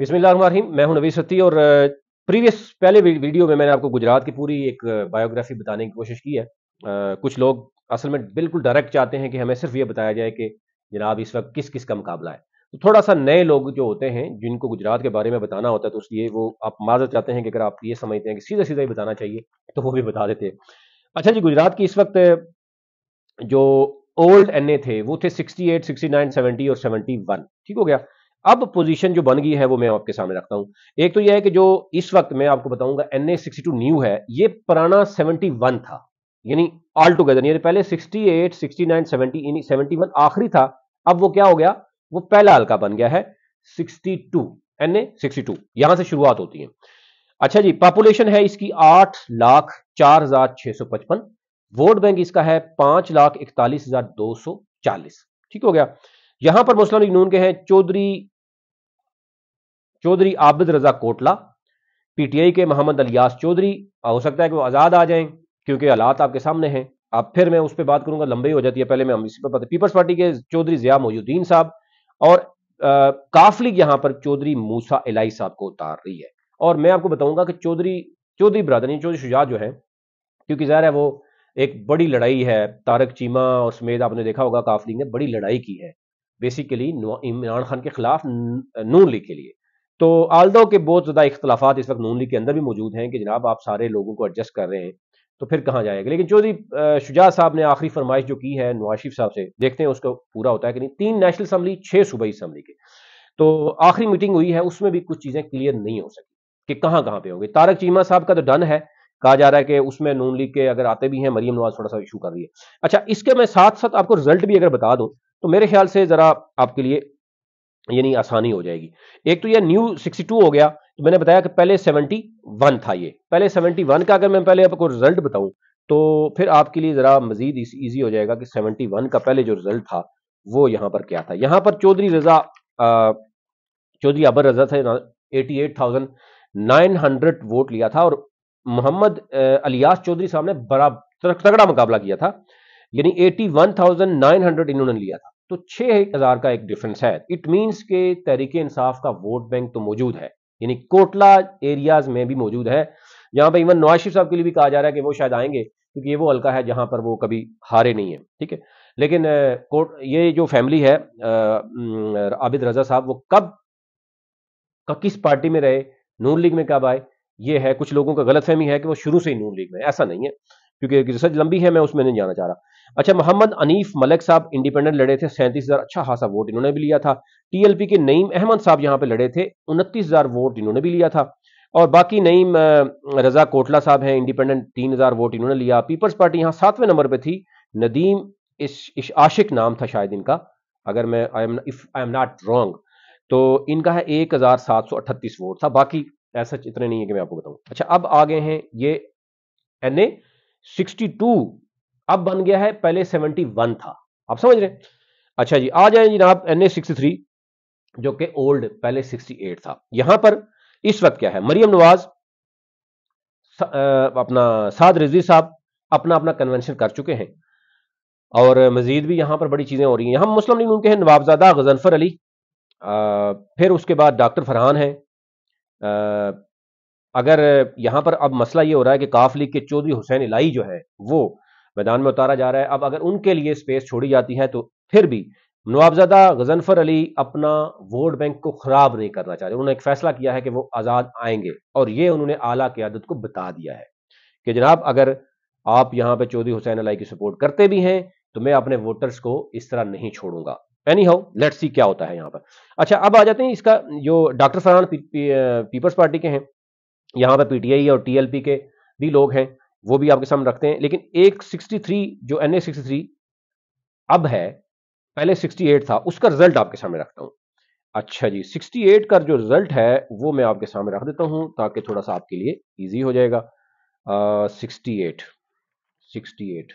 बिस्मिल्लाम मैं हूं नबी सत्ती और प्रीवियस पहले वीडियो में मैंने आपको गुजरात की पूरी एक बायोग्राफी बताने की कोशिश की है आ, कुछ लोग असल में बिल्कुल डायरेक्ट चाहते हैं कि हमें सिर्फ ये बताया जाए कि जनाब इस वक्त किस किस का मुकाबला है तो थोड़ा सा नए लोग जो होते हैं जिनको गुजरात के बारे में बताना होता है तो इसलिए वो आप माजर चाहते हैं कि अगर आप ये समझते हैं कि सीधा सीधा ही बताना चाहिए तो वो भी बता देते हैं अच्छा जी गुजरात की इस वक्त जो ओल्ड एन थे वो थे सिक्सटी एट और 71 ठीक हो गया अब पोजीशन जो बन गई है वो मैं आपके सामने रखता हूं एक तो यह है कि जो इस वक्त मैं आपको बताऊंगा N A sixty two new है ये पुराना सेवनटी वन था यानी ऑल टुगेदर यानी पहले sixty eight sixty nine seventy यानी वन आखिरी था अब वो क्या हो गया वो पहला हल्का बन गया है sixty two N A sixty two यहां से शुरुआत होती है अच्छा जी पॉपुलेशन है इसकी आठ लाख चार हजार छह सौ पचपन वोट बैंक इसका है पांच लाख इकतालीस हजार दो सौ चालीस ठीक हो गया यहां पर मुस्लिम लीग नून के हैं चौधरी चौधरी आबिद रजा कोटला पीटीआई के मोहम्मद अलियास चौधरी हो सकता है कि वो आज़ाद आ जाएं क्योंकि हालात आपके सामने हैं अब फिर मैं उस पर बात करूंगा लंबी हो जाती है पहले मैं हम इसी पर पता पीपल्स पार्टी के चौधरी जिया मोहुद्दीन साहब और काफली यहां पर चौधरी मूसा इलाई साहब को उतार रही है और मैं आपको बताऊंगा कि चौधरी चौधरी बरादरी चौधरी शुजात जो है क्योंकि ज़ाहिर है वो एक बड़ी लड़ाई है तारक चीमा और समेत आपने देखा होगा काफली ने बड़ी लड़ाई की है बेसिकली इमरान खान के खिलाफ नून लीग के लिए तो आलदा के बहुत ज़्यादा इख्तलाफा इस वक्त नून लीग के अंदर भी मौजूद हैं कि जनाब आप सारे लोगों को एडजस्ट कर रहे हैं तो फिर कहाँ जाएगा लेकिन चौधरी शुजा साहब ने आखिरी फरमाइश जो की है नवाशिफ साहब से देखते हैं उसको पूरा होता है कि नहीं तीन नेशनल असम्बली छः सूबाई असम्बली के तो आखिरी मीटिंग हुई है उसमें भी कुछ चीज़ें क्लियर नहीं हो सकी कि कहाँ कहाँ पे होंगे तारक चीमा साहब का तो डन है कहा जा रहा है कि उसमें नून लीग के अगर आते भी हैं मरीम नवाज थोड़ा सा इशू कर रही है अच्छा इसके मैं साथ साथ आपको रिजल्ट भी अगर बता दूं तो मेरे ख्याल से ज़रा आपके लिए यानी आसानी हो जाएगी एक तो ये न्यू 62 हो गया तो मैंने बताया कि पहले 71 था ये पहले 71 का अगर मैं पहले आपको रिजल्ट बताऊं तो फिर आपके लिए ज़रा मजीद ईजी हो जाएगा कि 71 का पहले जो रिजल्ट था वो यहां पर क्या था यहां पर चौधरी रजा चौधरी अबर रजा था एटी एट वोट लिया था और मोहम्मद अलियास चौधरी साहब ने बड़ा तगड़ा मुकाबला किया था यानी eighty one thousand nine hundred इन्होंने लिया था तो छह हजार का एक डिफरेंस है इट मीन्स के तहरीक इंसाफ का वोट बैंक तो मौजूद है यानी कोटला एरियाज में भी मौजूद है जहां पर इवन नवाज साहब के लिए भी कहा जा रहा है कि वो शायद आएंगे क्योंकि ये वो हल्का है जहां पर वो कभी हारे नहीं है ठीक है लेकिन कोट ये जो फैमिली है आबिद रजा साहब वो कब किस पार्टी में रहे नून लीग में कब आए ये है कुछ लोगों का गलतफहमी है कि वो शुरू से ही नून लीग में ऐसा नहीं है क्योंकि रिसर्च लंबी है मैं उसमें नहीं जाना चाह रहा अच्छा मोहम्मद अनीफ मलिक साहब इंडिपेंडेंट लड़े थे सैंतीस हज़ार अच्छा खासा वोट इन्होंने भी लिया था टीएलपी के नईम अहमद साहब यहाँ पे लड़े थे उनतीस हज़ार वोट इन्होंने भी लिया था और बाकी नईम रजा कोटला साहब हैं इंडिपेंडेंट तीन हज़ार वोट इन्होंने लिया पीपल्स पार्टी यहाँ सातवें नंबर पर थी नदीम इस, आशिक नाम था शायद इनका अगर मैं I am if I am not wrong तो इनका है एक हज़ार सात सौ अट्ठतीस वोट था बाकी ऐसा इतने नहीं है कि मैं आपको बताऊं अच्छा अब आ गए हैं ये एन ए 62 अब बन गया है पहले 71 था आप समझ रहे हैं अच्छा जी आ जाए जनाब एन ए जो कि ओल्ड पहले 68 था यहां पर इस वक्त क्या है मरियम नवाज सा, अपना साद रिजी साहब अपना अपना कन्वेंशन कर चुके हैं और मजीद भी यहां पर बड़ी चीजें हो रही हैं यहां मुस्लिम लीग उनके हैं नवाबजादा गजनफर अली आ, फिर उसके बाद डॉक्टर फरहान है अगर यहाँ पर अब मसला ये हो रहा है कि काफ लीग के चौधरी हुसैन इलाई जो है वो मैदान में उतारा जा रहा है अब अगर उनके लिए स्पेस छोड़ी जाती है तो फिर भी नवाबजादा गजनफर अली अपना वोट बैंक को खराब नहीं करना चाह रहे उन्होंने एक फैसला किया है कि वो आज़ाद आएंगे और ये उन्होंने आला क्यादत को बता दिया है कि जनाब अगर आप यहाँ पे चौधरी हुसैन अलाई की सपोर्ट करते भी हैं तो मैं अपने वोटर्स को इस तरह नहीं छोड़ूंगा एनी हाउ लेट्स सी क्या होता है यहाँ पर अच्छा अब आ जाते हैं इसका जो डॉक्टर फरहान पीपल्स पार्टी के हैं यहाँ पर पीटीआई e और टीएलपी के भी लोग हैं वो भी आपके सामने रखते हैं लेकिन एक सिक्सटी जो एन अब है पहले 68 था उसका रिजल्ट आपके सामने रखता हूँ अच्छा जी 68 का जो रिजल्ट है वो मैं आपके सामने रख देता हूं ताकि थोड़ा सा आपके लिए इजी हो जाएगा आ, 68 68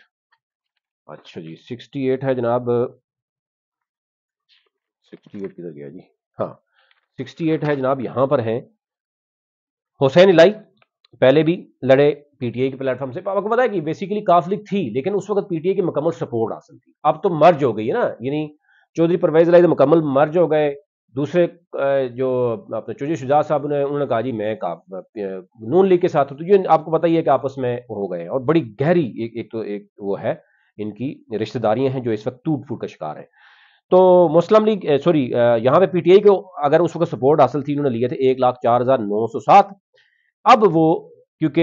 अच्छा जी 68 है जनाब 68 किधर गया जी हाँ 68 है जनाब यहां पर है हुसैन इलाई पहले भी लड़े पीटीआई के प्लेटफॉर्म से आपको पता है कि बेसिकली काफ लीग थी लेकिन उस वक्त पीटीआई की मुकम्मल सपोर्ट हासिल थी अब तो मर्ज हो गई है ना यानी चौधरी परवेज लाई तो मुकम्मल मर्ज हो गए दूसरे जो अपने चौधरी शुजा साहब ने उन्होंने कहा जी मैं नून लीग के साथ हूँ तो ये आपको पता ही है कि आपस में हो गए और बड़ी गहरी एक, एक तो एक वो है इनकी रिश्तेदारियां हैं जो इस वक्त टूट फूट का शिकार है तो मुस्लिम लीग सॉरी यहाँ पे पीटीआई को अगर उस वक्त सपोर्ट हासिल थी उन्होंने लिए थे एक लाख चार हजार नौ सौ सात अब वो क्योंकि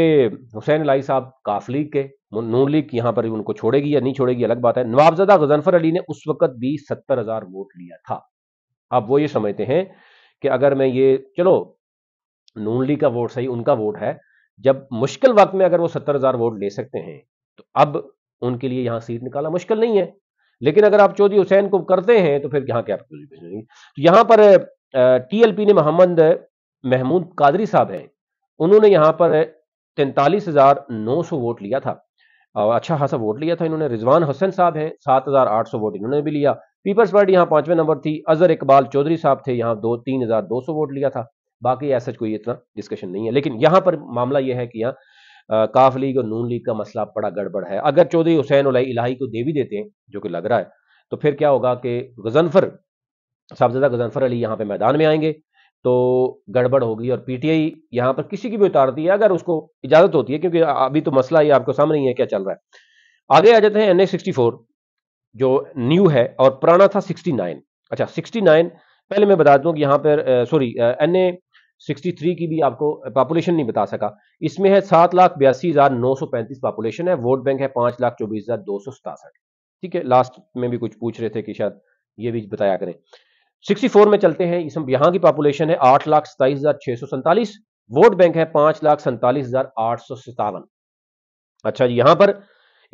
हुसैन लाई साहब काफ लीग के नून लीग यहाँ पर उनको छोड़ेगी या नहीं छोड़ेगी अलग बात है नवाबजदा गजनफर अली ने उस वक्त भी सत्तर हजार वोट लिया था अब वो ये समझते हैं कि अगर मैं ये चलो नून लीग का वोट सही उनका वोट है जब मुश्किल वक्त में अगर वो सत्तर हजार वोट ले सकते हैं तो अब उनके लिए यहाँ सीट निकालना मुश्किल नहीं है लेकिन अगर आप चौधरी हुसैन को करते हैं तो फिर यहाँ क्या तो यहाँ पर टीएलपी ने मोहम्मद महमूद कादरी साहब हैं उन्होंने यहाँ पर तैंतालीस हजार नौ सौ वोट लिया था अच्छा खासा वोट लिया था इन्होंने रिजवान हुसैन साहब हैं सात हजार आठ सौ वोट इन्होंने भी लिया पीपल्स पार्टी यहाँ पांचवें नंबर थी अजहर इकबाल चौधरी साहब थे यहाँ दो तीन हजार दो सौ वोट लिया था बाकी ऐसा कोई इतना डिस्कशन नहीं है लेकिन यहाँ पर मामला यह है कि यहाँ काफ लीग और नून लीग का मसला बड़ा गड़बड़ है अगर चौधरी हुसैन इलाही को दे भी देते हैं जो कि लग रहा है तो फिर क्या होगा कि गजनफर साहबजादा गजनफर अली यहाँ पे मैदान में आएंगे तो गड़बड़ होगी और पीटीआई यहाँ पर किसी की भी उतारती है अगर उसको इजाजत होती है क्योंकि अभी तो मसला ये आपको सामने ही है क्या चल रहा है आगे आ जाते हैं एन जो न्यू है और पुराना था सिक्सटी अच्छा सिक्सटी पहले मैं बता दूं कि यहाँ पर सॉरी एन ए 63 की भी आपको पॉपुलेशन नहीं बता सका इसमें है सात लाख बयासी हजार नौ सौ पैंतीस पॉपुलेशन है वोट बैंक है पांच लाख चौबीस हजार दो सौ सतासठ ठीक है लास्ट में भी कुछ पूछ रहे थे कि शायद ये भी बताया करें 64 में चलते हैं इसमें यहाँ की पॉपुलेशन है आठ लाख सताईस हजार छह सौ सैंतालीस वोट बैंक है पांच लाख सैंतालीस हजार आठ सौ सत्तावन अच्छा जी यहां पर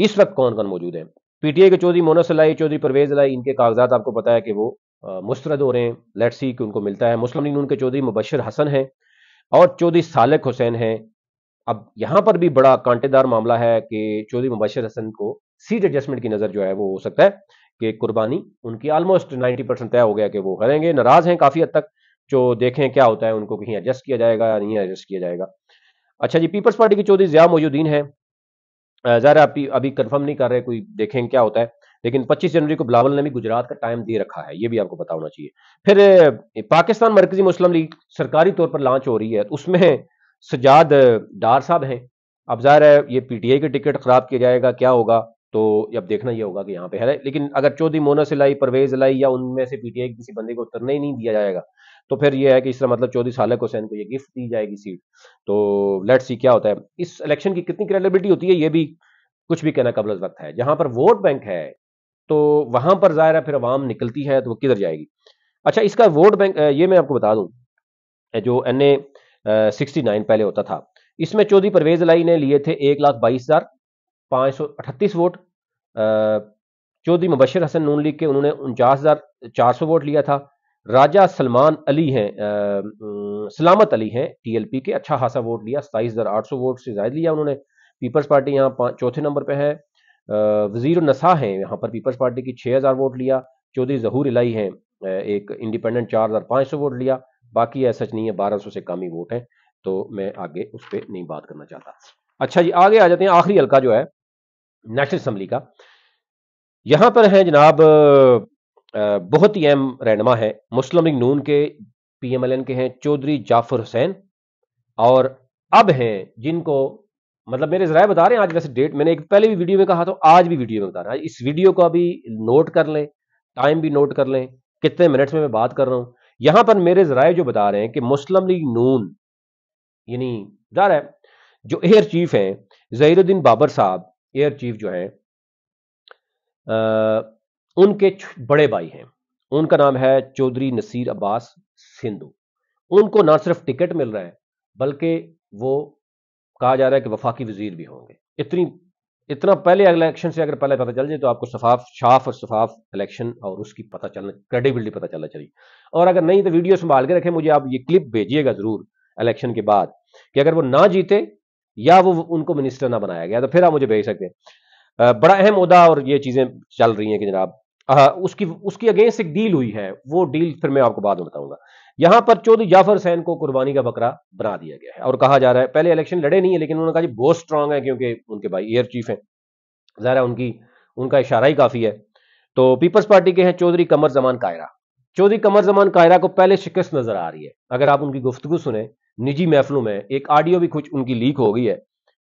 इस वक्त कौन कौन मौजूद है पीटीए के चौधरी मोनस अलाई चौधरी परवेज अलाई इनके कागजात आपको पता है कि वो मुस्रद हो रहे हैं लेट सी कि उनको मिलता है मुस्लिम लीग नून के चौधरी मुबशर हसन हैं और चौधरी सालक हुसैन हैं अब यहाँ पर भी बड़ा कांटेदार मामला है कि चौधरी मुबशर हसन को सीट एडजस्टमेंट की नज़र जो है वो हो सकता है कि कुर्बानी उनकी ऑलमोस्ट नाइन्टी परसेंट तय हो गया कि वो करेंगे नाराज़ हैं काफ़ी हद तक जो देखें क्या होता है उनको कहीं एडजस्ट किया जाएगा या नहीं एडजस्ट किया जाएगा अच्छा जी पीपल्स पार्टी की चौधरी ज़िया मोजुद्दीन है ज़ाहिर अभी अभी कन्फर्म नहीं कर रहे कोई देखें क्या होता है लेकिन 25 जनवरी को बिलावल ने भी गुजरात का टाइम दे रखा है ये भी आपको बता होना चाहिए फिर पाकिस्तान मरकजी मुस्लिम लीग सरकारी तौर पर लॉन्च हो रही है उसमें सजाद डार साहब हैं अब जाहिर है ये पीटीआई की टिकट खराब किया जाएगा क्या होगा तो अब देखना यह होगा कि यहाँ पे है लेकिन अगर चौधरी से लाई परवेज लाई या उनमें से पीटीआई किसी बंदे को उतरने ही नहीं दिया जाएगा तो फिर यह है कि इस तरह मतलब चौधरी सालक हुसैन को ये गिफ्ट दी जाएगी सीट तो लेट्स सी क्या होता है इस इलेक्शन की कितनी क्रेडिबिलिटी होती है ये भी कुछ भी कहना कबल वक्त है जहां पर वोट बैंक है तो वहां पर जाहिर है फिर अवाम निकलती है तो वो किधर जाएगी अच्छा इसका वोट बैंक ये मैं आपको बता दूं जो एन ए सिक्सटी नाइन पहले होता था इसमें चौधरी परवेज लाई ने लिए थे एक लाख बाईस हजार पांच सौ अठतीस वोट चौधरी मुबशर हसन नून लीग के उन्होंने उनचास हजार चार सौ वोट लिया था राजा सलमान अली हैं सलामत अली हैं टीएलपी के अच्छा खासा वोट लिया सताईस हजार आठ सौ वोट से जायद लिया उन्होंने पीपल्स पार्टी यहाँ चौथे नंबर पर है वजीर नसा हैं यहाँ पर पीपल्स पार्टी की छः हज़ार वोट लिया चौधरी जहूर इलाई हैं एक इंडिपेंडेंट चार हज़ार पाँच सौ वोट लिया बाकी ऐसा नहीं है बारह सौ से कम ही वोट हैं तो मैं आगे उस पर नहीं बात करना चाहता अच्छा जी आगे आ जाते हैं आखिरी हल्का जो है नेशनल असम्बली का यहाँ पर है जनाब बहुत ही अहम रहनमा है मुस्लिम लीग नून के पीएमएलएन के हैं चौधरी जाफर हुसैन और अब हैं जिनको मतलब मेरे जरा बता रहे हैं आज वैसे डेट मैंने एक पहले भी वीडियो में कहा तो आज भी वीडियो में बता रहा है इस वीडियो को अभी नोट कर लें टाइम भी नोट कर लें कितने मिनट्स में मैं बात कर रहा हूं यहां पर मेरे जरा जो बता रहे हैं कि मुस्लिम लीग नून यानी जा रहा है जो एयर चीफ हैं जहीरुद्दीन बाबर साहब एयर चीफ जो हैं उनके बड़े भाई हैं उनका नाम है चौधरी नसीर अब्बास सिंधु उनको ना सिर्फ टिकट मिल रहा है बल्कि वो कहा जा रहा है कि वफाकी वजीर भी होंगे इतनी इतना पहले इलेक्शन से अगर पहले पता चल जाए तो आपको शफाफ शाफ और शफाफ इलेक्शन और उसकी पता चलना क्रेडिबिलिटी पता चलना चाहिए और अगर नहीं तो वीडियो संभाल के रखें मुझे आप ये क्लिप भेजिएगा ज़रूर इलेक्शन के बाद कि अगर वो ना जीते या वो उनको मिनिस्टर ना बनाया गया तो फिर आप मुझे भेज सकते हैं बड़ा अहम उदा और ये चीज़ें चल रही हैं कि जनाब उसकी उसकी अगेंस्ट एक डील हुई है वो डील फिर मैं आपको बाद में बताऊंगा यहां पर चौधरी जाफर हुसैन को कुर्बानी का बकरा बना दिया गया है और कहा जा रहा है पहले इलेक्शन लड़े नहीं है लेकिन उन्होंने कहा जी बहुत स्ट्रांग है क्योंकि उनके भाई एयर चीफ हैं जरा उनकी उनका इशारा ही काफ़ी है तो पीपल्स पार्टी के हैं चौधरी कमर जमान कायरा चौधरी कमर जमान कायरा को पहले शिकस्त नजर आ रही है अगर आप उनकी गुफ्तु सुने निजी महफलों में एक ऑडियो भी कुछ उनकी लीक हो गई है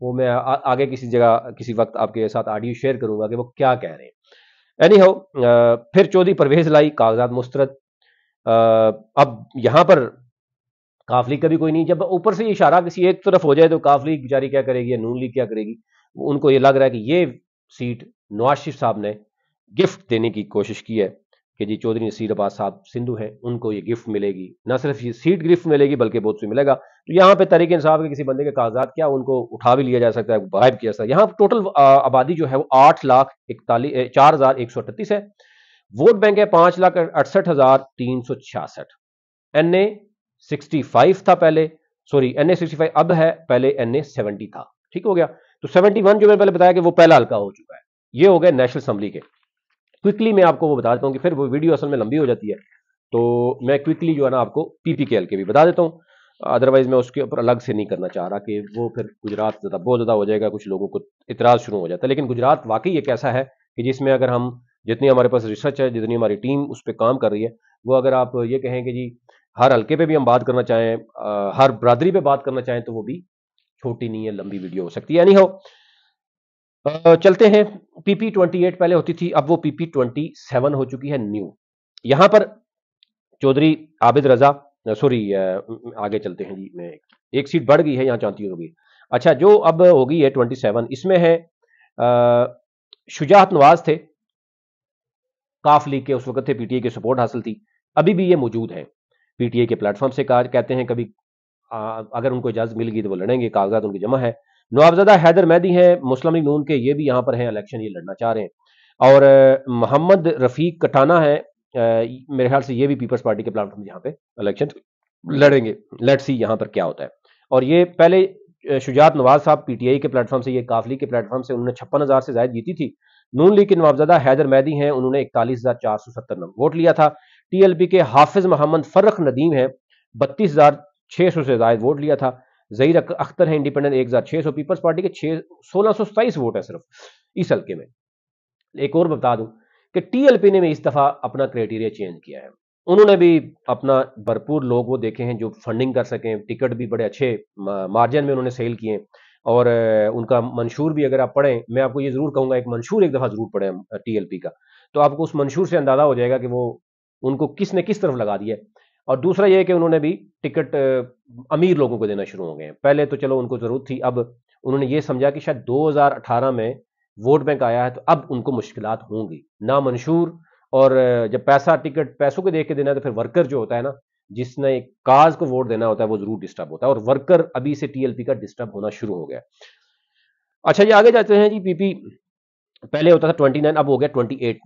वो मैं आ, आगे किसी जगह किसी वक्त आपके साथ ऑडियो शेयर करूंगा कि वो क्या कह रहे हैं एनी हो फिर चौधरी परवेज लाई कागजात मुस्तरद अब यहां पर काफ लीग का भी कोई नहीं जब ऊपर से इशारा किसी एक तरफ हो जाए तो काफ लीग बेचारी क्या करेगी या नून लीग क्या करेगी उनको ये लग रहा है कि ये सीट नवाज शरीफ साहब ने गिफ्ट देने की कोशिश की है कि जी चौधरी नसीर अब्बास साहब सिंधु हैं उनको ये गिफ्ट मिलेगी ना सिर्फ ये सीट गिफ्ट मिलेगी बल्कि बहुत सी मिलेगा तो यहाँ पे तरीके इंसाफ के किसी बंदे के कागजात क्या उनको उठा भी लिया जा सकता है गायब किया जा सकता है यहाँ टोटल आबादी जो है वो आठ लाख इकतालीस चार हजार एक सौ अठतीस है वोट बैंक है पांच लाख अड़सठ हजार तीन सौ छियासठ एन ए सिक्सटी फाइव था पहले sorry N A sixty five अब है पहले एन ए सेवेंटी था ठीक हो गया तो सेवेंटी वन जो मैंने पहले बताया कि वो पहला हल्का हो चुका है ये हो गया नेशनल असेंबली के क्विकली मैं आपको वो बता देता हूँ कि फिर वो वीडियो असल में लंबी हो जाती है तो मैं क्विकली जो है ना आपको पीपी के हल्के भी बता देता हूँ अदरवाइज मैं उसके ऊपर अलग से नहीं करना चाह रहा कि वो फिर गुजरात ज़्यादा बहुत ज़्यादा हो जाएगा कुछ लोगों को इतराज़ शुरू हो जाता है लेकिन गुजरात वाकई एक ऐसा है कि जिसमें अगर हम जितनी हमारे पास रिसर्च है जितनी हमारी टीम उस पर काम कर रही है वो अगर आप ये कहें कि जी हर हल्के पे भी हम बात करना चाहें हर बरादरी पे बात करना चाहें तो वो भी छोटी नहीं है लंबी वीडियो हो सकती है यानी हो चलते हैं पीपी ट्वेंटी एट पहले होती थी अब वो पीपी ट्वेंटी सेवन हो चुकी है न्यू यहां पर चौधरी आबिद रजा सॉरी आगे चलते हैं जी मैं एक सीट बढ़ गई है यहाँ चाहती होगी अच्छा जो अब होगी है ट्वेंटी सेवन इसमें है आ, शुजात नवाज थे काफ लीग के उस वक्त थे पीटीए की सपोर्ट हासिल थी अभी भी ये मौजूद है पीटीए के प्लेटफॉर्म से कार कहते हैं कभी आ, अगर उनको इजाजत मिल गई तो वो लड़ेंगे कागजात उनकी जमा है नवाबजादा हैदर मैदी हैं मुस्लिम लीग नून के ये भी यहाँ पर हैं इलेक्शन ये लड़ना चाह रहे हैं और मोहम्मद रफीक कटाना है मेरे ख्याल से ये भी पीपल्स पार्टी के प्लेटफॉर्म यहाँ पे इलेक्शन लड़ेंगे लेट्स सी यहाँ पर क्या होता है और ये पहले शुजात नवाज साहब पीटीआई के प्लेटफॉर्म से ये काफली के प्लेटफॉर्म से उन्होंने छप्पन हजार से ज्यादा जीती थी नून लीग के नवाबजादा हैदर मैदी हैं उन्होंने इकतालीस हजार चार सौ सत्तर वोट लिया था टीएलपी के हाफिज मोहम्मद फर्रख नदीम हैं बत्तीस हजार छह सौ से जायद वोट लिया था जहीर अख्तर है इंडिपेंडेंट एक हजार छह सौ पीपल्स पार्टी के छह सोलह सौ सताईस वोट है सिर्फ इस हल्के में एक और बता दूं कि टीएलपी ने भी इस दफा अपना क्राइटेरिया चेंज किया है उन्होंने भी अपना भरपूर लोग वो देखे हैं जो फंडिंग कर सकें टिकट भी बड़े अच्छे मार्जिन में उन्होंने सेल किए और उनका मंशूर भी अगर आप पढ़ें मैं आपको ये ज़रूर कहूंगा एक मंशूर एक दफ़ा ज़रूर पढ़ें टीएलपी का तो आपको उस मंशूर से अंदाज़ा हो जाएगा कि वो उनको किसने किस तरफ लगा दिया और दूसरा यह है कि उन्होंने भी टिकट अमीर लोगों को देना शुरू हो गए हैं पहले तो चलो उनको ज़रूरत थी अब उन्होंने ये समझा कि शायद 2018 में वोट बैंक आया है तो अब उनको मुश्किल होंगी ना मंशूर और जब पैसा टिकट पैसों को देख के देना है तो फिर वर्कर जो होता है ना जिसने काज को वोट देना होता है वो जरूर डिस्टर्ब होता है और वर्कर अभी से टीएलपी का डिस्टर्ब होना शुरू हो गया अच्छा ये आगे जाते हैं जी पीपी पहले होता था ट्वेंटी नाइन अब हो गया ट्वेंटी एट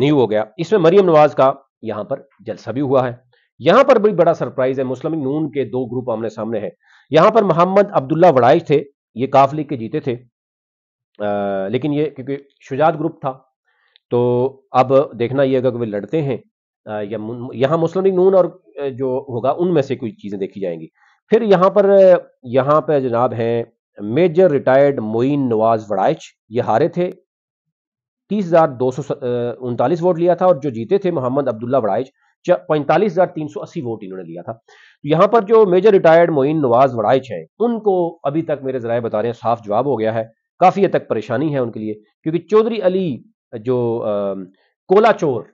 न्यू हो गया इसमें मरियम नवाज का यहां पर जलसा भी हुआ है यहां पर बड़ी बड़ा सरप्राइज है मुस्लिम नून के दो ग्रुप आमने सामने हैं यहां पर मोहम्मद अब्दुल्ला वड़ाइश थे ये काफ लीग के जीते थे आ, लेकिन ये क्योंकि शुजात ग्रुप था तो अब देखना ये अगर वे लड़ते हैं या यहाँ मुस्लिम लीग नून और जो होगा उनमें से कोई चीज़ें देखी जाएंगी फिर यहाँ पर यहाँ पर जनाब हैं मेजर रिटायर्ड मोइन नवाज वड़ाइच ये हारे थे तीस हजार दो सौ उनतालीस वोट लिया था और जो जीते थे मोहम्मद अब्दुल्ला वड़ाइच पैंतालीस हजार तीन सौ अस्सी वोट इन्होंने लिया था यहाँ पर जो मेजर रिटायर्ड मोइन नवाज वड़ाइच हैं उनको अभी तक मेरे जराए बता रहे हैं साफ जवाब हो गया है काफ़ी हद तक परेशानी है उनके लिए क्योंकि चौधरी अली जो कोला चोर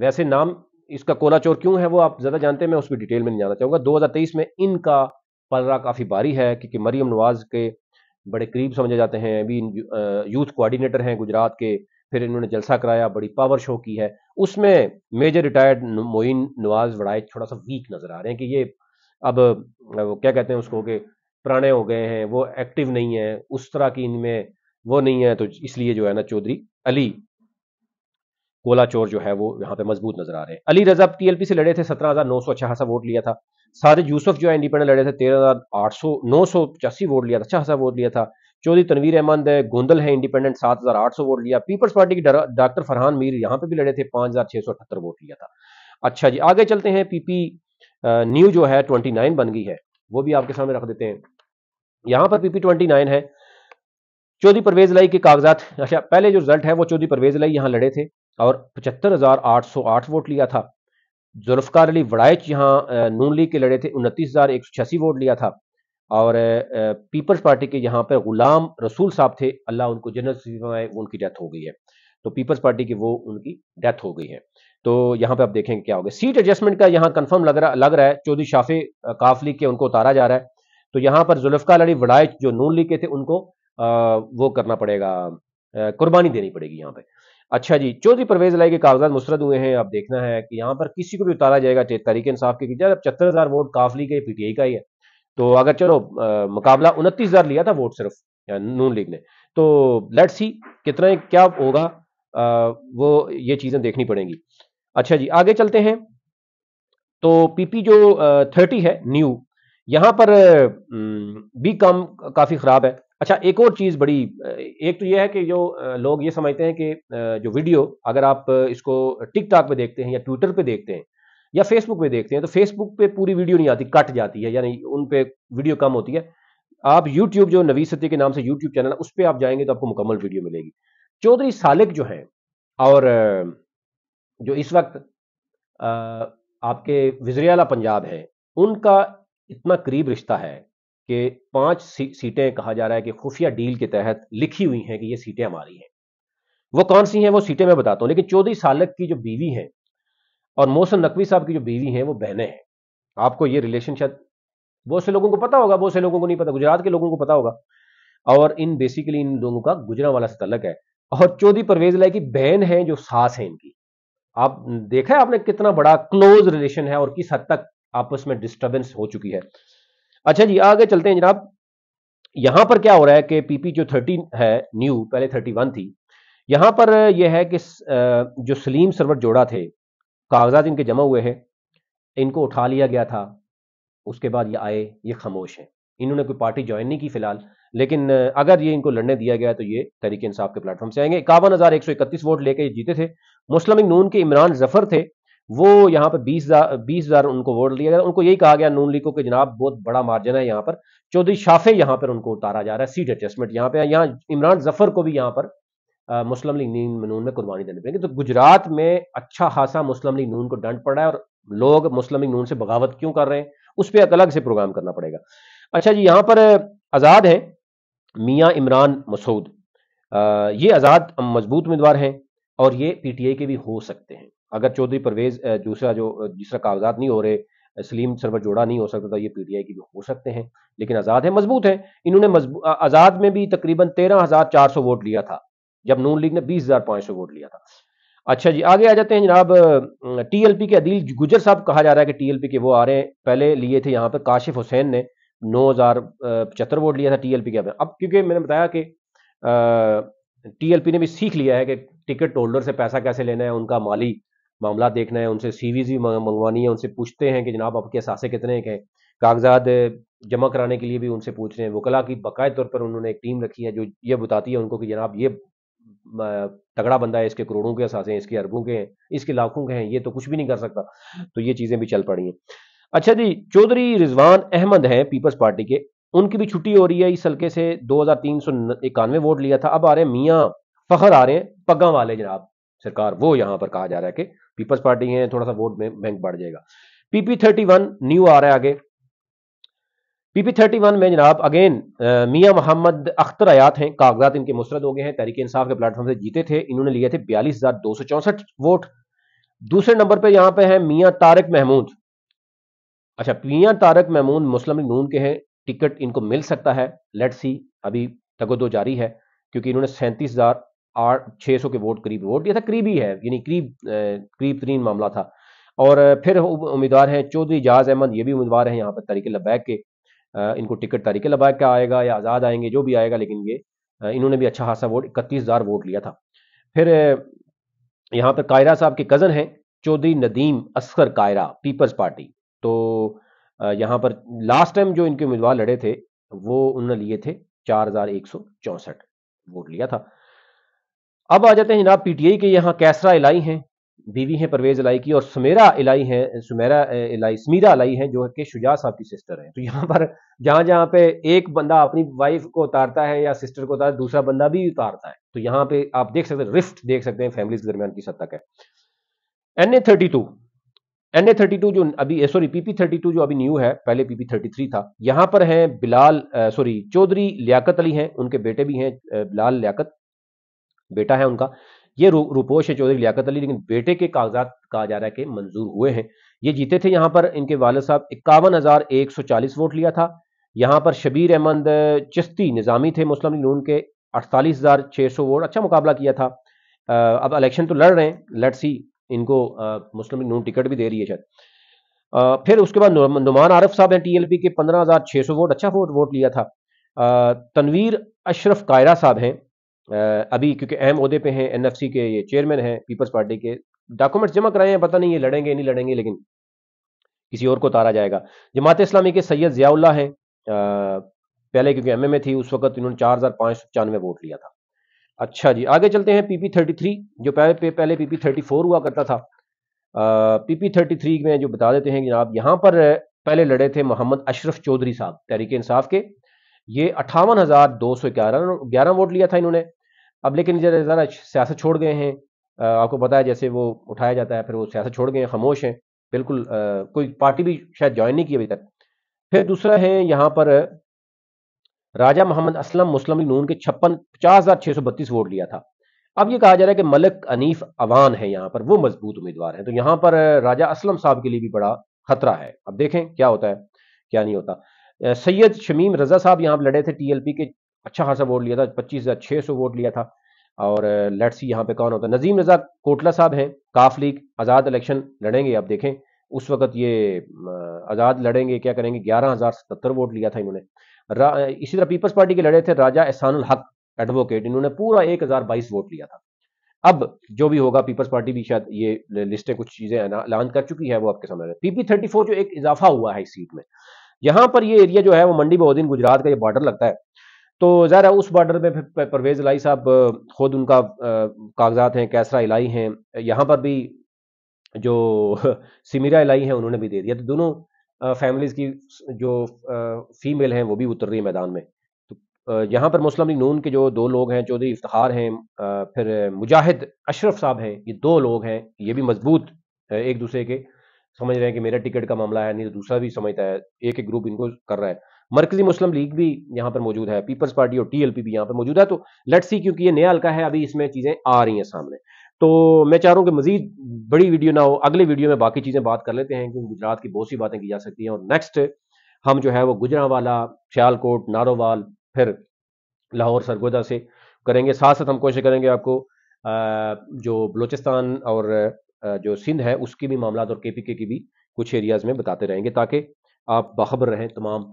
वैसे नाम इसका कोला चोर क्यों है वो आप ज़्यादा जानते हैं मैं उसकी डिटेल में नहीं जाना चाहूँगा 2023 में इनका पलरा काफ़ी भारी है क्योंकि मरियम नवाज़ के बड़े करीब समझे जाते हैं अभी यूथ कोऑर्डिनेटर हैं गुजरात के फिर इन्होंने जलसा कराया बड़ी पावर शो की है उसमें मेजर रिटायर्ड मोइन नवाज वड़ाए थोड़ा सा वीक नज़र आ रहे हैं कि ये अब वो क्या कहते हैं उसको कि पुराने हो गए हैं वो एक्टिव नहीं है उस तरह की इनमें वो नहीं है तो इसलिए जो है ना चौधरी अली कोला चोर जो है वो यहाँ पे मजबूत नजर आ रहे हैं अली रजा टीएलपी से लड़े थे सत्रह हजार नौ सौ अच्छा वोट लिया था सादिक यूसुफ जो है इंडिपेंडेंट लड़े थे तेरह हजार आठ सौ नौ सौ पचासी वोट लिया था अच्छा खासा वोट लिया था चौधरी तनवीर अहमद है गोंदल है इंडिपेंडेंट सात हजार आठ सौ वोट लिया पीपल्स पार्टी के डॉक्टर फरहान मीर यहाँ पे भी लड़े थे पांच हजार छह सौ अठहत्तर वोट लिया था अच्छा जी आगे चलते हैं पीपी न्यू जो है ट्वेंटी नाइन बन गई है वो भी आपके सामने रख देते हैं यहाँ पर पीपी ट्वेंटी नाइन है चौधरी परवेज लाई के कागजात अच्छा पहले जो रिजल्ट है वो चौधरी परवेज लाई यहाँ लड़े थे और पचहत्तर हजार आठ सौ आठ वोट लिया था जुल्फकार अली वड़ाइच यहाँ नून लीग के लड़े थे उनतीस हजार एक सौ छियासी वोट लिया था और पीपल्स पार्टी के यहाँ पर गुलाम रसूल साहब थे अल्लाह उनको जन्नत वो उनकी डेथ हो गई है तो पीपल्स पार्टी की वो उनकी डेथ हो गई है तो यहाँ पे आप देखेंगे क्या होगा सीट एडजस्टमेंट का यहाँ कंफर्म लग रहा लग रहा है चौधरी शाफे काफ लीग के उनको उतारा जा रहा है तो यहाँ पर जुल्फकार अली वड़ाइच जो नून लीग के थे उनको वो करना पड़ेगा कुर्बानी देनी पड़ेगी यहाँ पे अच्छा जी चौधरी परवेज लाई के कागजात मुस्रद हुए हैं आप देखना है कि यहाँ पर किसी को भी उतारा जाएगा तरीके इंसाफ के जब पचहत्तर हज़ार वोट काफली के पीटीआई का ही है तो अगर चलो आ, मुकाबला उनतीस हज़ार लिया था वोट सिर्फ नून लीग ने तो लेट्स सी कितना क्या होगा आ, वो ये चीज़ें देखनी पड़ेंगी अच्छा जी आगे चलते हैं तो पीपी जो थर्टी है न्यू यहाँ पर भी काम काफ़ी ख़राब है अच्छा एक और चीज़ बड़ी एक तो यह है कि जो लोग ये समझते हैं कि जो वीडियो अगर आप इसको टिकटॉक पे देखते हैं या ट्विटर पे देखते हैं या फेसबुक पे देखते हैं तो फेसबुक पे पूरी वीडियो नहीं आती कट जाती है यानी उन पे वीडियो कम होती है आप यूट्यूब जो नवीस सत्य के नाम से यूट्यूब चैनल है उस पर आप जाएंगे तो आपको मुकम्मल वीडियो मिलेगी चौधरी सालिक जो हैं और जो इस वक्त आपके वजरियाला पंजाब हैं उनका इतना करीब रिश्ता है कि पांच सीटें कहा जा रहा है कि खुफिया डील के तहत लिखी हुई हैं कि ये सीटें हमारी हैं वो कौन सी हैं वो सीटें मैं बताता हूँ लेकिन चौधरी सालक की जो बीवी हैं और मोहसन नकवी साहब की जो बीवी हैं वो बहनें हैं आपको ये रिलेशन शायद बहुत से लोगों को पता होगा बहुत से लोगों को नहीं पता गुजरात के लोगों को पता होगा और इन बेसिकली इन लोगों का गुजरा वाला तलक है और चौधरी परवेज लाई की बहन है जो सास है इनकी आप देखा है आपने कितना बड़ा क्लोज रिलेशन है और किस हद तक आपस में डिस्टर्बेंस हो चुकी है अच्छा जी आगे चलते हैं जनाब यहां पर क्या हो रहा है कि पीपी जो थर्टी है न्यू पहले थर्टी वन थी यहां पर यह है कि जो सलीम सरवर जोड़ा थे कागजात इनके जमा हुए हैं इनको उठा लिया गया था उसके बाद ये आए ये खामोश हैं इन्होंने कोई पार्टी ज्वाइन नहीं की फिलहाल लेकिन अगर ये इनको लड़ने दिया गया तो ये तरीके इंसाफ के प्लेटफॉर्म से आएंगे इक्यावन हजार एक सौ इकतीस वोट लेकर ये जीते थे मुस्लिम नून के इमरान जफर थे वो यहाँ पर बीस हजार बीस हजार उनको वोट लिया गया उनको यही कहा गया नून लीग को कि जनाब बहुत बड़ा मार्जिन है यहाँ पर चौधरी शाफे यहाँ पर उनको उतारा जा रहा है सीट एडजस्टमेंट यहाँ पे यहाँ इमरान जफर को भी यहाँ पर मुस्लिम लीग नून में कुर्बानी देनी पड़ेगी तो गुजरात में अच्छा खासा मुस्लिम लीग नून को डंट पड़ा है और लोग मुस्लिम लीग नून से बगावत क्यों कर रहे हैं उस पर एक अलग से प्रोग्राम करना पड़ेगा अच्छा जी यहाँ पर आज़ाद है मियाँ इमरान मसूद ये आज़ाद मजबूत उम्मीदवार हैं और ये पीटीआई के भी हो सकते हैं अगर चौधरी परवेज दूसरा जो जिसका कागजात नहीं हो रहे सलीम सरवर जोड़ा नहीं हो सकता था तो ये पीटीआई की हो सकते हैं लेकिन आज़ाद है मजबूत है इन्होंने आज़ाद में भी तकरीबन तेरह हजार चार सौ वोट लिया था जब नून लीग ने बीस हजार पाँच सौ वोट लिया था अच्छा जी आगे आ जाते हैं जनाब टीएलपी के अदील गुजर साहब कहा जा रहा है कि टीएलपी के वो आ रहे हैं पहले लिए थे यहाँ पर काशिफ हुसैन ने नौ हजार पचहत्तर वोट लिया था टीएलपी के अब क्योंकि मैंने बताया कि टीएलपी ने भी सीख लिया है कि टिकट होल्डर से पैसा कैसे लेना है उनका माली मामला देखना है उनसे सीवीज भी मंगवानी है उनसे पूछते हैं कि जनाब आपके सासे कितने के कागजात जमा कराने के लिए भी उनसे पूछ रहे हैं वकला की बकाये तौर पर उन्होंने एक टीम रखी है जो ये बताती है उनको कि जनाब ये तगड़ा बंदा है इसके करोड़ों के असासे हैं इसके अरबों के हैं इसके लाखों के हैं ये तो कुछ भी नहीं कर सकता तो ये चीज़ें भी चल पड़ी हैं अच्छा जी चौधरी रिजवान अहमद हैं पीपल्स पार्टी के उनकी भी छुट्टी हो रही है इस हल्के से दो वोट लिया था अब आ रहे हैं मियाँ फखर आ रहे हैं पग्गा वाले जनाब सरकार वो यहाँ पर कहा जा रहा है कि पीपल्स पार्टी है थोड़ा सा वोट में बैंक बढ़ जाएगा पीपी थर्टी वन न्यू आ रहा है आगे पीपी थर्टी वन में जनाब अगेन मियां मोहम्मद अख्तर आयात हैं कागजात इनके मुस्रद हो गए हैं तहरीक इंसाफ के प्लेटफॉर्म से जीते थे इन्होंने लिए थे बयालीस हजार दो सौ चौंसठ वोट दूसरे नंबर पर यहाँ पे है मियाँ तारक महमूद अच्छा मियाँ तारक महमूद मुस्लिम लीग नून के हैं टिकट इनको मिल सकता है लेट सी अभी तगोदो जारी है क्योंकि इन्होंने सैंतीस हजार आठ छः सौ के वोट करीब वोट दिया था करीबी है यानी करीब करीब तरीन मामला था और फिर उम्मीदवार हैं चौधरी जहाज अहमद ये भी उम्मीदवार हैं यहाँ पर तरीके लबैक के इनको टिकट तारीख लबैक का आएगा या आज़ाद आएंगे जो भी आएगा लेकिन ये इन्होंने भी अच्छा खासा वोट इकतीस हज़ार वोट लिया था फिर यहाँ पर कायरा साहब के कज़न हैं चौधरी नदीम असगर कायरा पीपल्स पार्टी तो यहाँ पर लास्ट टाइम जो इनके उम्मीदवार लड़े थे वो उन्होंने लिए थे चार हज़ार एक सौ वोट लिया था अब आ जाते हैं जनाब पीटीआई के यहाँ कैसरा इलाई हैं बीवी हैं परवेज इलाई की और सुमेरा इलाई हैं सुमेरा इलाई समीरा इलाई हैं जो है कि शुजा साहब की सिस्टर हैं तो यहाँ पर जहाँ जहाँ पे एक बंदा अपनी वाइफ को उतारता है या सिस्टर को उतारता है दूसरा बंदा भी उतारता है तो यहाँ पे आप देख सकते हैं रिफ्ट देख सकते हैं फैमिली के दरमियान की सत्ता है N A thirty two N A thirty two जो अभी सॉरी पीपी थर्टी टू जो अभी न्यू है पहले पीपी थर्टी थ्री था यहाँ पर हैं बिलाल सॉरी चौधरी लियाकत अली हैं उनके बेटे भी हैं बिलाल लियाकत बेटा है उनका ये रू, रूपोश है चौधरी लियाकत अली लेकिन बेटे के कागजात कहा जा रहा है कि मंजूर हुए हैं ये जीते थे यहाँ पर इनके वाल साहब इक्यावन हज़ार एक सौ चालीस वोट लिया था यहाँ पर शबीर अहमद चिश्ती निज़ामी थे मुस्लिम नून के अड़तालीस हज़ार छः सौ वोट अच्छा मुकाबला किया था अब इलेक्शन तो लड़ रहे हैं लेट सी इनको मुस्लिम नून टिकट भी दे रही है शायद फिर उसके बाद नुमान आरफ साहब हैं टीएलपी के पंद्रह हज़ार छः सौ वोट अच्छा वोट वोट लिया था तनवीर अशरफ कायरा साहब हैं अभी क्योंकि अहम अहदे पे हैं एनएफसी के ये चेयरमैन हैं पीपल्स पार्टी के डॉक्यूमेंट्स जमा कराए हैं पता नहीं ये लड़ेंगे नहीं लड़ेंगे लेकिन किसी और को तारा जाएगा जमात इस्लामी के सैयद जियाउल्ला हैं पहले क्योंकि एम थी उस वक्त इन्होंने चार हजार पाँच सौ पचानवे वोट लिया था अच्छा जी आगे चलते हैं पीपी थर्टी थ्री जो पहले पहले पीपी थर्टी फोर हुआ करता था पीपी थर्टी थ्री में जो बता देते हैं जनाब यहाँ पर पहले लड़े थे मोहम्मद अशरफ चौधरी साहब तहरीक इंसाफ के ये अठावन हजार दो सौ ग्यारह ग्यारह वोट लिया था इन्होंने अब लेकिन जरा सियासत छोड़ गए हैं आपको पता है जैसे वो उठाया जाता है फिर वो सियासत छोड़ गए हैं खामोश हैं बिल्कुल कोई पार्टी भी शायद ज्वाइन नहीं की अभी तक फिर दूसरा है यहाँ पर राजा मोहम्मद असलम मुस्लिम नून के छप्पन पचास हजार छह सौ बत्तीस वोट लिया था अब ये कहा जा रहा है कि मलक अनीफ अवान है यहाँ पर वो मजबूत उम्मीदवार है तो यहाँ पर राजा असलम साहब के लिए भी बड़ा खतरा है अब देखें क्या होता है क्या नहीं होता सैयद शमीम रजा साहब यहाँ लड़े थे टीएलपी के अच्छा खासा वोट लिया था पच्चीस हज़ार छह सौ वोट लिया था और लेट्स यहाँ पे कौन होता है नजीम रजा कोटला साहब हैं काफ लीग आज़ाद इलेक्शन लड़ेंगे आप देखें उस वक्त ये आज़ाद लड़ेंगे क्या करेंगे ग्यारह हज़ार सतर वोट लिया था इन्होंने इसी तरह पीपल्स पार्टी के लड़े थे राजा एहसानुल हक एडवोकेट इन्होंने पूरा एक हज़ार बाईस वोट लिया था अब जो भी होगा पीपल्स पार्टी भी शायद ये लिस्टें कुछ चीज़ें ऐलान कर चुकी है वो आपके सामने पीपी थर्टी फोर जो एक इजाफा हुआ है इस सीट में यहाँ पर ये एरिया जो है वो मंडी बहुद्दीन गुजरात का ये बॉर्डर लगता है तो ज़ाहिर है उस बॉर्डर में फिर परवेज़ इलाई साहब खुद उनका कागजात हैं कैसरा इलाई हैं यहाँ पर भी जो सिमिरा इलाई हैं उन्होंने भी दे दिया तो दोनों फैमिलीज़ की जो फीमेल हैं वो भी उतर रही है मैदान में तो यहाँ पर मुस्लिम लीग नून के जो दो लोग हैं चौधरी इफ्तार हैं फिर मुजाहिद अशरफ साहब हैं ये दो लोग हैं ये भी मजबूत एक दूसरे के समझ रहे हैं कि मेरा टिकट का मामला है नहीं तो दूसरा भी समझता है एक एक ग्रुप इनको कर रहा है मरकजी मुस्लिम लीग भी यहाँ पर मौजूद है पीपल्स पार्टी और टीएलपी भी यहाँ पर मौजूद है तो लेट सी क्योंकि ये नया हल्का है अभी इसमें चीज़ें आ रही हैं सामने तो मैं चाह रहा हूँ कि मजीद बड़ी वीडियो ना हो अगले वीडियो में बाकी चीज़ें बात कर लेते हैं क्योंकि गुजरात की बहुत सी बातें की जा सकती हैं और नेक्स्ट हम जो है वो गुजरावाला श्यालकोट नारोवाल फिर लाहौर सरगोदा से करेंगे साथ साथ हम कोशिश करेंगे आपको जो बलोचिस्तान और जो सिंध है उसकी भी मामला और के पी के की भी कुछ एरियाज़ में बताते रहेंगे ताकि आप बाखबर रहें तमाम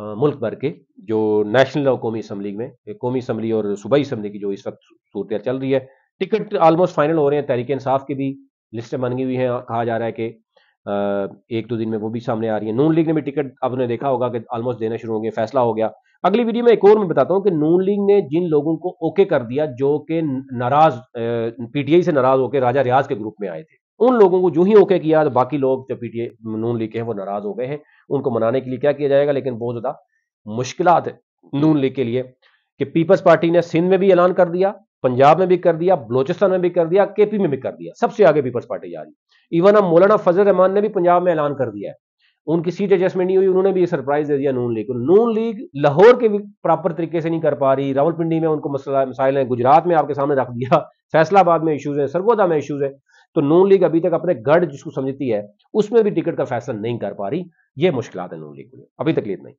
मुल्क भर के जो नेशनल और कौमी असम्बली में कौमी असम्बली और सूबाई असम्बली की जो इस वक्त सूरत चल रही है टिकट ऑलमोस्ट फाइनल हो रहे हैं तहरीक इंसाफ की भी लिस्टें बन हुई हैं कहा जा रहा है कि एक दो दिन में वो भी सामने आ रही है नून लीग ने भी टिकट आपने देखा होगा कि ऑलमोस्ट देना शुरू हो गया फैसला हो गया अगली वीडियो में एक और मैं बताता हूँ कि नून लीग ने जिन लोगों को ओके कर दिया जो कि नाराज पीटीआई से नाराज होकर राजा रियाज के ग्रुप में आए थे उन लोगों को जो ही ओके किया तो बाकी लोग जो पीटीए नून लीग के हैं वो नाराज हो गए हैं उनको मनाने के लिए क्या किया जाएगा लेकिन बहुत ज्यादा मुश्किल है नून लीग के लिए कि पीपल्स पार्टी ने सिंध में भी ऐलान कर दिया पंजाब में भी कर दिया बलोचिस्तान में भी कर दिया केपी में भी कर दिया सबसे आगे पीपल्स पार्टी जा रही है इवन अब मौलाना फजल रहमान ने भी पंजाब में ऐलान कर दिया है उनकी सीट एडजस्टमेंट नहीं हुई उन्होंने भी ये सरप्राइज दे दिया नून लीग को नून लीग लाहौर के भी प्रॉपर तरीके से नहीं कर पा रही रावलपिंडी में उनको मसला मसाइल है गुजरात में आपके सामने रख दिया फैसलाबाद में इशूज है सरगोदा में इशूज है तो नून लीग अभी तक अपने गढ़ जिसको समझती है उसमें भी टिकट का फैसला नहीं कर पा रही ये मुश्किल है नून लीग के लिए अभी तक नहीं